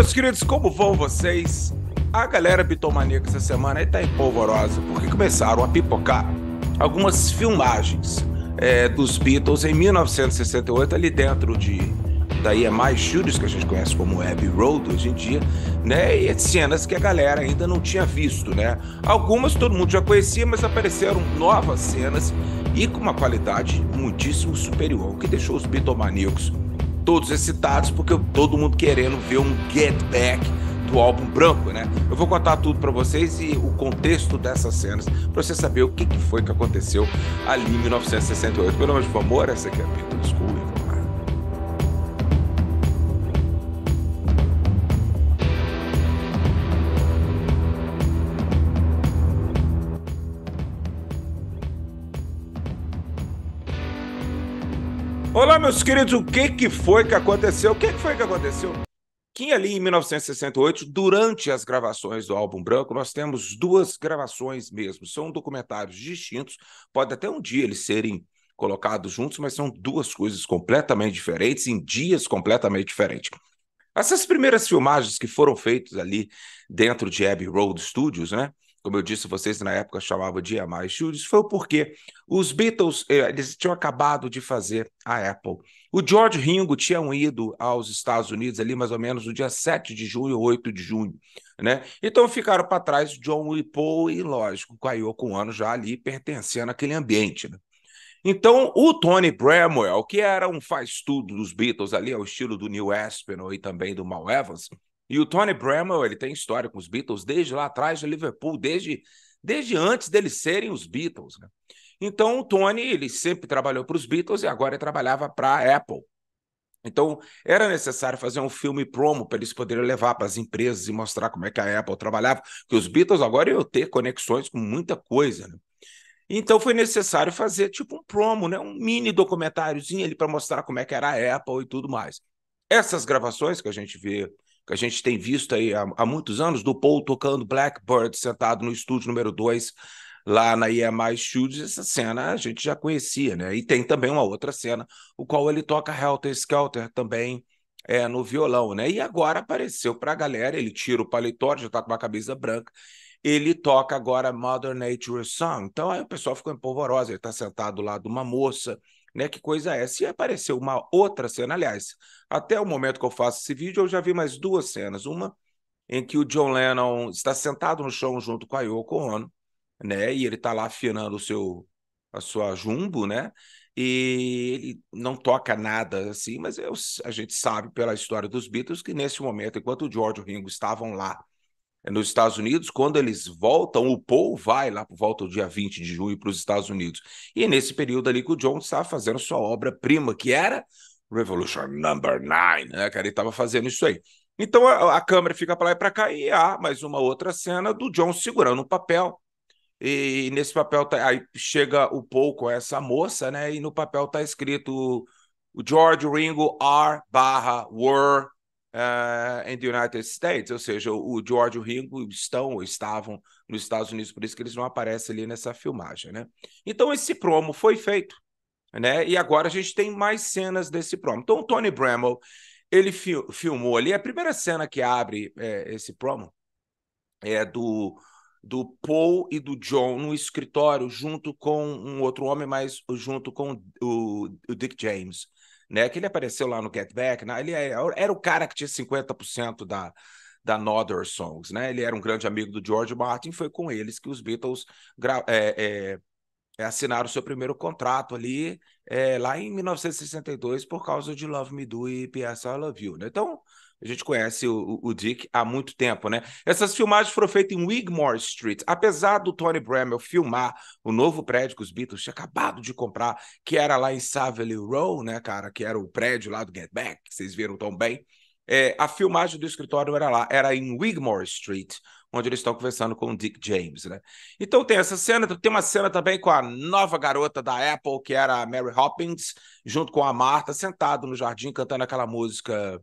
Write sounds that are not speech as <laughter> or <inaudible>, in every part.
meus queridos, como vão vocês? A galera bitomaníaca essa semana está em polvorosa porque começaram a pipocar algumas filmagens é, dos Beatles em 1968 ali dentro de daí é mais Studios que a gente conhece como Abbey Road hoje em dia, né? E cenas que a galera ainda não tinha visto, né? Algumas todo mundo já conhecia, mas apareceram novas cenas e com uma qualidade muitíssimo superior, o que deixou os bitomaníacos todos excitados, porque todo mundo querendo ver um Get Back do álbum branco, né? Eu vou contar tudo para vocês e o contexto dessas cenas, para você saber o que, foi que aconteceu ali em 1968. Meu nome é Deus essa aqui é a School. Olá, meus queridos, o que, que foi que aconteceu? O que, que foi que aconteceu? Que ali em 1968, durante as gravações do álbum branco, nós temos duas gravações mesmo. São documentários distintos, pode até um dia eles serem colocados juntos, mas são duas coisas completamente diferentes, em dias completamente diferentes. Essas primeiras filmagens que foram feitas ali dentro de Abbey Road Studios, né? como eu disse, vocês na época chamavam de Amar Studios, foi porque os Beatles eh, eles tinham acabado de fazer a Apple. O George Ringo tinha ido aos Estados Unidos ali mais ou menos no dia 7 de junho, 8 de junho, né? Então ficaram para trás John e Paul e, lógico, caiu com um ano já ali pertencendo àquele ambiente, né? Então, o Tony Bramwell, que era um faz-tudo dos Beatles ali, ao estilo do Neil Aspinall e também do Mal Evans, e o Tony Bramwell, ele tem história com os Beatles desde lá atrás de Liverpool, desde, desde antes deles serem os Beatles. Né? Então, o Tony, ele sempre trabalhou para os Beatles e agora trabalhava para a Apple. Então, era necessário fazer um filme promo para eles poderem levar para as empresas e mostrar como é que a Apple trabalhava, porque os Beatles agora iam ter conexões com muita coisa. Né? Então, foi necessário fazer tipo um promo, né? um mini documentáriozinho ali para mostrar como é que era a Apple e tudo mais. Essas gravações que a gente vê que a gente tem visto aí há, há muitos anos, do Paul tocando Blackbird sentado no estúdio número 2 lá na EMI Studios, essa cena a gente já conhecia, né? E tem também uma outra cena, o qual ele toca Helter Skelter também é, no violão, né? E agora apareceu para a galera, ele tira o paletó, já está com uma camisa branca, ele toca agora Mother Nature Song. Então aí o pessoal ficou empolvoroso ele está sentado lá de uma moça, né? Que coisa é? Se apareceu uma outra cena, aliás, até o momento que eu faço esse vídeo, eu já vi mais duas cenas. Uma em que o John Lennon está sentado no chão junto com a Yoko Ono, né? E ele está lá afinando o seu, a sua jumbo, né? E ele não toca nada assim, mas eu, a gente sabe pela história dos Beatles que nesse momento, enquanto o George e o Ringo estavam lá é nos Estados Unidos, quando eles voltam, o Paul vai lá por volta do dia 20 de junho para os Estados Unidos. E é nesse período ali que o John estava fazendo sua obra-prima, que era Revolution Number 9, né, cara? Ele estava fazendo isso aí. Então a, a câmera fica para lá e para cá e há mais uma outra cena do John segurando um papel. E, nesse papel tá, aí chega o Paul com essa moça, né? E no papel tá escrito o George Ringo R barra were eh, em the United States, ou seja, o George e o Ringo estão ou estavam nos Estados Unidos, por isso que eles não aparecem ali nessa filmagem, né? Então esse promo foi feito, né? E agora a gente tem mais cenas desse promo. Então o Tony Bramwell, ele fi filmou ali, a primeira cena que abre é, esse promo é do, do Paul e do John no escritório junto com um outro homem, mas junto com o, o Dick James né? Que ele apareceu lá no Get Back, né? ele é, era o cara que tinha 50% da, da Northern Songs, né? Ele era um grande amigo do George Martin, foi com eles que os Beatles é, é, é, assinaram seu primeiro contrato ali, é, lá em 1962, por causa de Love Me Do e P.S. I Love You, né? Então, a gente conhece o, o, Dick há muito tempo, né? Essas filmagens foram feitas em Wigmore Street. Apesar do Tony Bramwell filmar o novo prédio que os Beatles tinham acabado de comprar, que era lá em Savile Row, né, cara? Que era o prédio lá do Get Back, que vocês viram tão bem. É, a filmagem do escritório era lá, era em Wigmore Street, onde eles estão conversando com o Dick James, né? Então tem essa cena, tem uma cena também com a nova garota da Apple, que era a Mary Hoppins, junto com a Marta, sentado no jardim cantando aquela música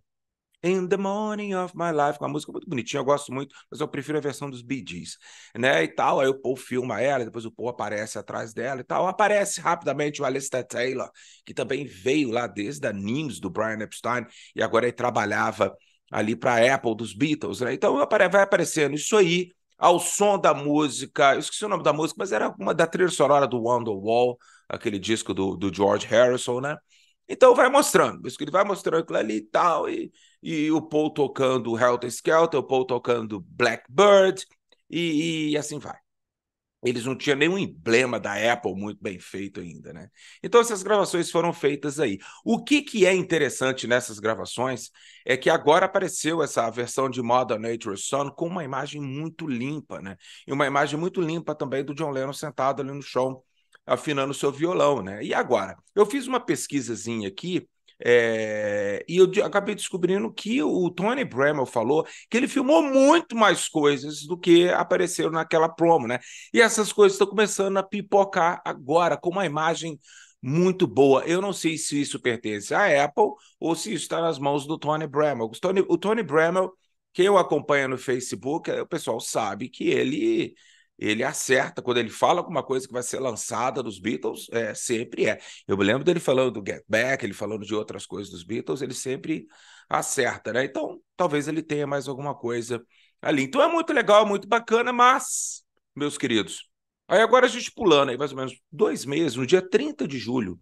In the Morning of My Life, uma música muito bonitinha, eu gosto muito, mas eu prefiro a versão dos Bee Gees, né, e tal, aí o Paul filma ela, depois o Paul aparece atrás dela e tal, aparece rapidamente o Alistair Taylor, que também veio lá desde a NIMS do Brian Epstein, e agora ele trabalhava ali para a Apple dos Beatles, né, então vai aparecendo isso aí, ao som da música, eu esqueci o nome da música, mas era uma da trilha sonora do Wonderwall, aquele disco do, do George Harrison, né, então vai mostrando, ele vai mostrando aquilo ali e tal, e, e o Paul tocando Helter Skelter, o Paul tocando Blackbird, e, e assim vai. Eles não tinham nenhum emblema da Apple muito bem feito ainda, né? Então essas gravações foram feitas aí. O que, que é interessante nessas gravações é que agora apareceu essa versão de Modern Nature Son com uma imagem muito limpa, né? E uma imagem muito limpa também do John Lennon sentado ali no chão afinando o seu violão, né? E agora? Eu fiz uma pesquisazinha aqui é... e eu acabei descobrindo que o Tony Bramwell falou que ele filmou muito mais coisas do que apareceram naquela promo, né? E essas coisas estão começando a pipocar agora com uma imagem muito boa. Eu não sei se isso pertence à Apple ou se isso está nas mãos do Tony Bramwell. O Tony, o Tony Bramwell, quem o acompanha no Facebook, é, o pessoal sabe que ele ele acerta quando ele fala alguma coisa que vai ser lançada dos Beatles, é, sempre é. Eu me lembro dele falando do Get Back, ele falando de outras coisas dos Beatles, ele sempre acerta, né? Então, talvez ele tenha mais alguma coisa ali. Então é muito legal, muito bacana, mas, meus queridos, aí agora a gente pulando aí mais ou menos dois meses, no dia 30 de julho,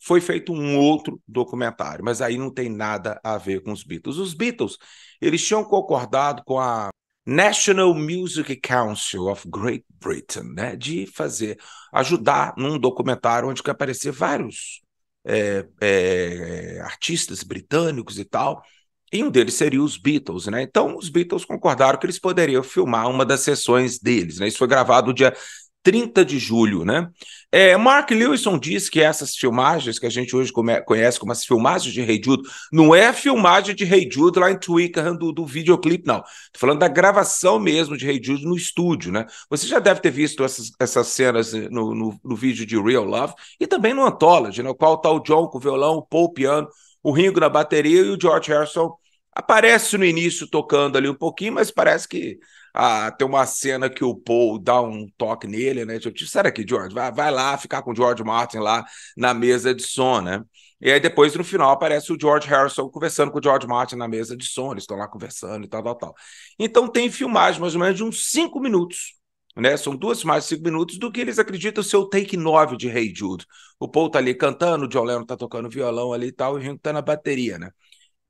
foi feito um outro documentário, mas aí não tem nada a ver com os Beatles. Os Beatles, eles tinham concordado com a National Music Council of Great Britain, né, de fazer, ajudar num documentário onde que aparecer vários é, é, artistas britânicos e tal, e um deles seria os Beatles, né? Então os Beatles concordaram que eles poderiam filmar uma das sessões deles, né? Isso foi gravado dia 30 de julho, né? É, Mark Lewison diz que essas filmagens que a gente hoje come, conhece como as filmagens de Rei hey Jude, não é a filmagem de Rei hey Jude lá em Twickenham do, do videoclipe, não. Estou falando da gravação mesmo de Rei hey Jude no estúdio, né? Você já deve ter visto essas, essas cenas eh, no, no, no vídeo de Real Love e também no Anthology, no né? qual está o John com o violão, o Paul piano, o Ringo na bateria e o George Harrison Aparece no início tocando ali um pouquinho, mas parece que ah, tem uma cena que o Paul dá um toque nele, né? Tipo, tipo sai daqui, George, vai, vai lá ficar com o George Martin lá na mesa de som, né? E aí depois, no final, aparece o George Harrison conversando com o George Martin na mesa de som, eles estão lá conversando e tal, tal, tal. Então tem filmagem mais ou menos de uns cinco minutos né? São duas mais cinco minutos do que eles acreditam ser o take 9 de Rei hey Jude. O Paul tá ali cantando, o John Lennon tá tocando violão ali e tal, e o Ringo tá na bateria, né?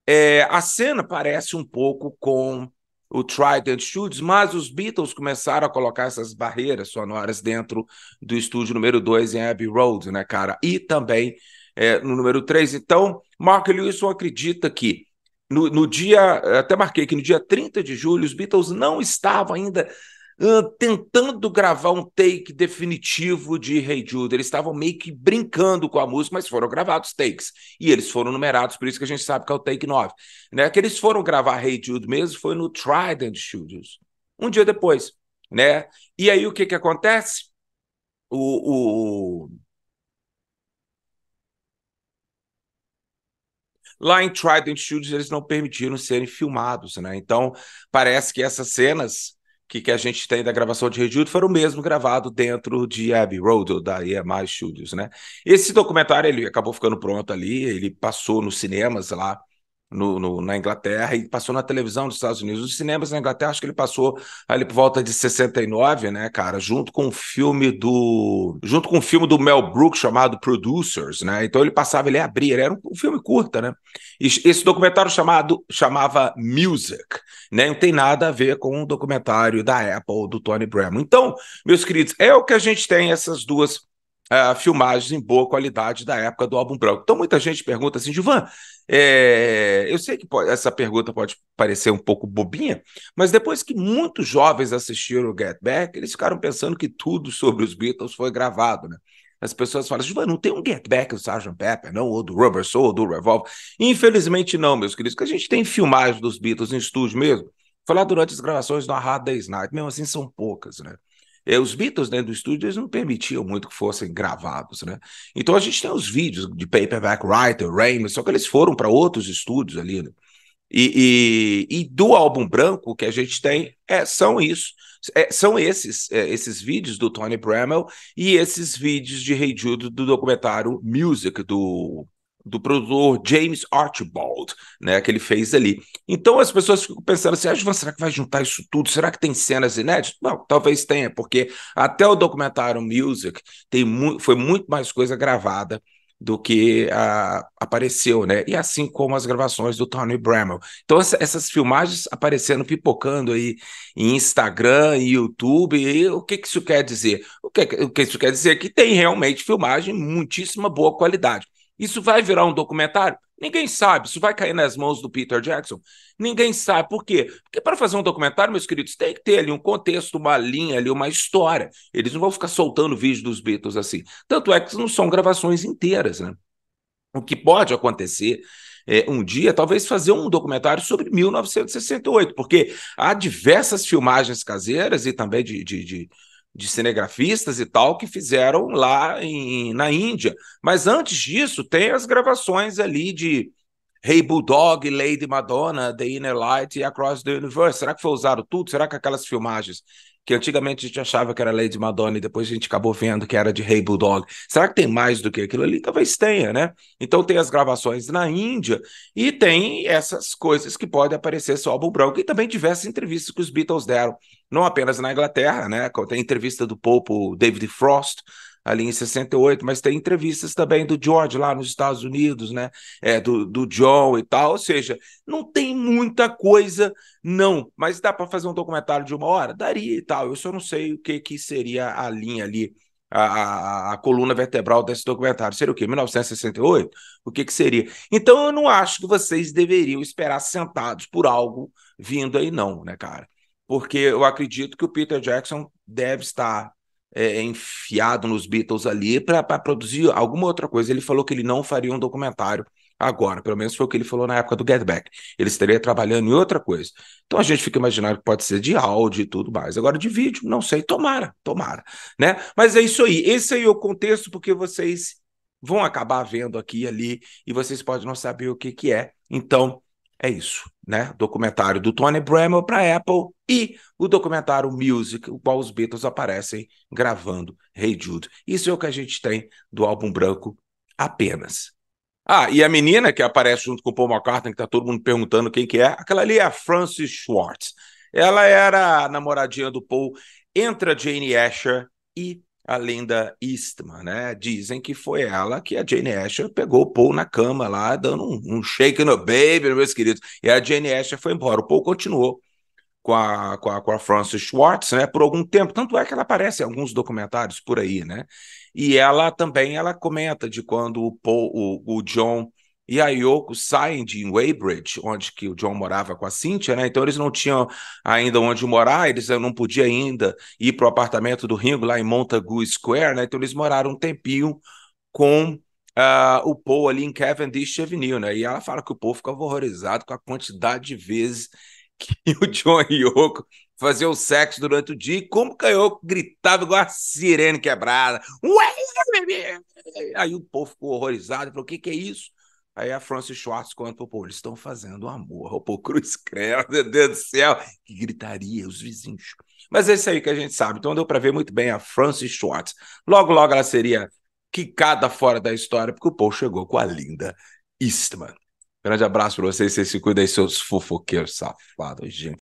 É, a cena parece um pouco com o Trident Studios, mas os Beatles começaram a colocar essas barreiras sonoras dentro do estúdio número 2 em Abbey Road, né, cara? E também é, no número 3. Então, Mark Lewisohn acredita que no, no, dia, até marquei que no dia 30 de julho, os Beatles não estavam ainda tentando gravar um take definitivo de Hey Jude. Eles estavam meio que brincando com a música, mas foram gravados takes. E eles foram numerados, por isso que a gente sabe que é o take 9. Né? Que eles foram gravar Hey Jude mesmo foi no Trident Studios, um dia depois. Né? E aí o que, que acontece? o, o, o... lá em Trident Studios eles não permitiram serem filmados, né? Então parece que essas cenas que, que a gente tem da gravação de Rejude foram o mesmo gravado dentro de Abbey Road, ou da EMI Studios, né? Esse documentário ele acabou ficando pronto ali, ele passou nos cinemas lá no, no, na Inglaterra e passou na televisão dos Estados Unidos. Os cinemas na Inglaterra, acho que ele passou ali por volta de 69, né, cara? Junto com o um filme do. Junto com o um filme do Mel Brooks chamado Producers, né? Então ele passava, ele abria, ele era um, um filme curta, né? E esse documentário chamado chamava Music, né? Não tem nada a ver com o documentário da Apple, do Tony Bram. Então, meus queridos, é o que a gente tem essas duas uh, é, filmagens em boa qualidade da época do álbum branco. Então muita gente pergunta assim, Givan, é... eu sei que pode... essa pergunta pode parecer um pouco bobinha, mas depois que muitos jovens assistiram o Get Back, eles ficaram pensando que tudo sobre os Beatles foi gravado, né? As pessoas falam, assim, Givan, não tem um Get Back do Sgt. Pepper, não, ou do Rubber Soul, ou do Revolver. Infelizmente não, meus queridos, porque a gente tem filmagens dos Beatles em estúdio mesmo, foi lá durante as gravações do Hard Day's Night, mesmo assim são poucas, né? É, os Beatles dentro do estúdio eles não permitiam muito que fossem gravados, né? Então a gente tem os vídeos de Paperback Writer, Raymond, só que eles foram para outros estúdios ali, né? E, e, e, do álbum branco o que a gente tem é, são isso, é, são esses é, esses vídeos do Tony Bramwell e esses vídeos de Rei hey Jude do documentário Music do do produtor James Archibald, né, que ele fez ali. Então as pessoas ficam pensando assim, ah, será que vai juntar isso tudo? Será que tem cenas inéditas? Não, talvez tenha, porque até o documentário Music tem mu foi muito mais coisa gravada do que uh, apareceu, né? E assim como as gravações do Tony Bramwell. Então essa, essas filmagens aparecendo, pipocando aí em Instagram, em YouTube, e o que, que isso quer dizer? O que, o que isso quer dizer? Que tem realmente filmagem muitíssima boa qualidade. Isso vai virar um documentário? Ninguém sabe. Isso vai cair nas mãos do Peter Jackson? Ninguém sabe. Por quê? Porque para fazer um documentário, meus queridos, tem que ter ali um contexto, uma linha ali, uma história. Eles não vão ficar soltando vídeo dos Beatles assim. Tanto é que não são gravações inteiras, né? O que pode acontecer é, um dia, talvez fazer um documentário sobre 1968, porque há diversas filmagens caseiras e também de, de, de de cinegrafistas e tal que fizeram lá em, na Índia. Mas antes disso, tem as gravações ali de Hey Bulldog, Lady Madonna, The Inner Light e Across the Universe. Será que foi usado tudo? Será que aquelas filmagens que antigamente a gente achava que era Lady Madonna e depois a gente acabou vendo que era de Rei hey Bulldog. Será que tem mais do que aquilo ali? Talvez tenha, né? Então tem as gravações na Índia e tem essas coisas que podem aparecer só álbum branco e também diversas entrevistas que os Beatles deram, não apenas na Inglaterra, né? Tem entrevista do popo David Frost, ali em 68, mas tem entrevistas também do George lá nos Estados Unidos, né? É, do, do John e tal. Ou seja, não tem muita coisa, não. Mas dá para fazer um documentário de uma hora? Daria e tal. Eu só não sei o que, que seria a linha ali. A, a, a, coluna vertebral desse documentário. Seria o quê? 1968? O que, que seria? Então eu não acho que vocês deveriam esperar sentados por algo vindo aí, não, né, cara? Porque eu acredito que o Peter Jackson deve estar é, é, enfiado nos Beatles ali para produzir alguma outra coisa. Ele falou que ele não faria um documentário agora, pelo menos foi o que ele falou na época do Get Back. Ele estaria trabalhando em outra coisa. Então a gente fica imaginando que pode ser de áudio e tudo mais. Agora de vídeo, não sei, tomara, tomara, né? Mas é isso aí. Esse aí é o contexto porque vocês vão acabar vendo aqui e ali e vocês podem não saber o que que é. Então, é isso, né? Documentário do Tony Bramwell para Apple e o documentário Music, o qual os Beatles aparecem gravando Hey Jude. Isso é o que a gente tem do álbum branco apenas. Ah, e a menina que aparece junto com o Paul McCartney, que tá todo mundo perguntando quem que é, aquela ali é a Frances Schwartz. Ela era a namoradinha do Paul, entra Jane Asher e a Linda Eastman, né? Dizem que foi ela que a Jane Asher pegou o Paul na cama lá, dando um, um shake no baby, meus queridos. E a Jane Asher foi embora. O Paul continuou com a, com a, com a Frances Schwartz, né? Por algum tempo. Tanto é que ela aparece em alguns documentários por aí, né? E ela também ela comenta de quando o, Paul, o, o John e a Yoko saem de Weybridge, onde que o John morava com a Cynthia, né? Então eles não tinham ainda onde morar, eles eh, não podiam ainda ir para o apartamento do Ringo lá em Montagu Square, né? Então eles moraram um tempinho com uh, o Paul ali em Cavendish Avenue, né? E ela fala que o Paul ficava horrorizado com a quantidade de vezes <laughs> que o John e Yoko faziam sexo durante o dia e como que a Yoko gritava igual a sirene quebrada. Ué, Aí o povo ficou horrorizado e falou, o que que é isso? Aí a Francis Schwartz conta o povo, eles estão fazendo amor. O Paul Cruz Creu, meu Deus do céu, que gritaria, os vizinhos. Mas é isso aí que a gente sabe. Então deu para ver muito bem a Francis Schwartz. Logo, logo ela seria quicada fora da história, porque o Paul chegou com a linda Eastman. Grande abraço para vocês, vocês se cuidem, seus fofoqueiros safados, gente.